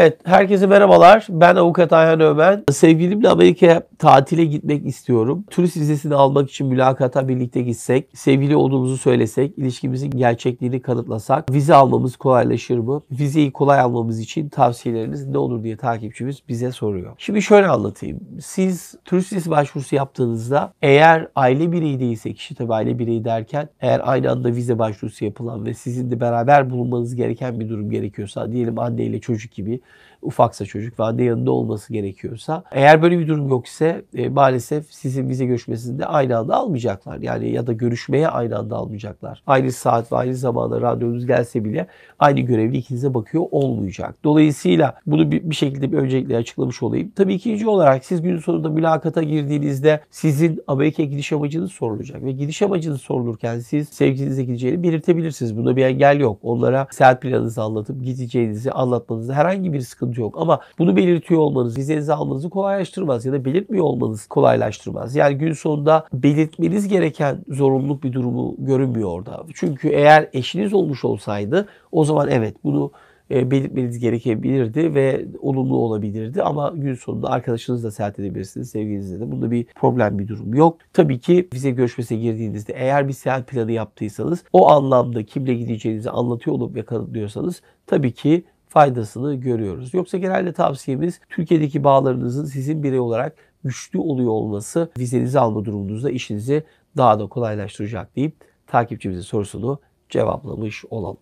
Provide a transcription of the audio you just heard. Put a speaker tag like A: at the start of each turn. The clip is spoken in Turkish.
A: Evet, herkese merhabalar. Ben avukat Ayhan Ömen. Sevgilimle Amerika'ya tatile gitmek istiyorum. Turist vizesini almak için mülakata birlikte gitsek, sevgili olduğumuzu söylesek, ilişkimizin gerçekliğini kanıtlasak, vize almamız kolaylaşır mı? Vizeyi kolay almamız için tavsiyeleriniz ne olur diye takipçimiz bize soruyor. Şimdi şöyle anlatayım. Siz turist vizesi başvurusu yaptığınızda eğer aile bireyi değilse, kişi tabii aile bireyi derken eğer aynı anda vize başvurusu yapılan ve sizin de beraber bulunmanız gereken bir durum gerekiyorsa, diyelim anne ile çocuk gibi ufaksa çocuk ve anne yanında olması gerekiyorsa. Eğer böyle bir durum yok ise e, maalesef sizin vize görüşmesinde aynı anda almayacaklar. Yani ya da görüşmeye aynı anda almayacaklar. Aynı saat ve aynı zamanda radyonuz gelse bile aynı görevli ikinize bakıyor olmayacak. Dolayısıyla bunu bir, bir şekilde bir öncelikle açıklamış olayım. Tabii ikinci olarak siz günün sonunda mülakata girdiğinizde sizin Amerika gidiş amacınız sorulacak ve gidiş amacınız sorulurken siz sevgilinize gideceğini belirtebilirsiniz. Bunda bir engel yok. Onlara seyahat planınızı anlatıp gideceğinizi anlatmanızda herhangi herhangi bir sıkıntı yok. Ama bunu belirtiyor olmanız, vizenizi almanızı kolaylaştırmaz ya da belirtmiyor olmanız kolaylaştırmaz. Yani gün sonunda belirtmeniz gereken zorunluluk bir durumu görünmüyor orada. Çünkü eğer eşiniz olmuş olsaydı o zaman evet bunu e, belirtmeniz gerekebilirdi ve olumlu olabilirdi. Ama gün sonunda arkadaşınızla seyahat edebilirsiniz, sevgilinizle de. Bunda bir problem bir durum yok. Tabii ki vize görüşmesine girdiğinizde eğer bir seyahat planı yaptıysanız o anlamda kimle gideceğinizi anlatıyor olup yakalıyorsanız tabii ki faydasını görüyoruz. Yoksa genelde tavsiyemiz Türkiye'deki bağlarınızın sizin birey olarak güçlü oluyor olması vizenizi alma durumunuzda işinizi daha da kolaylaştıracak deyip takipçimizin sorusunu cevaplamış olalım.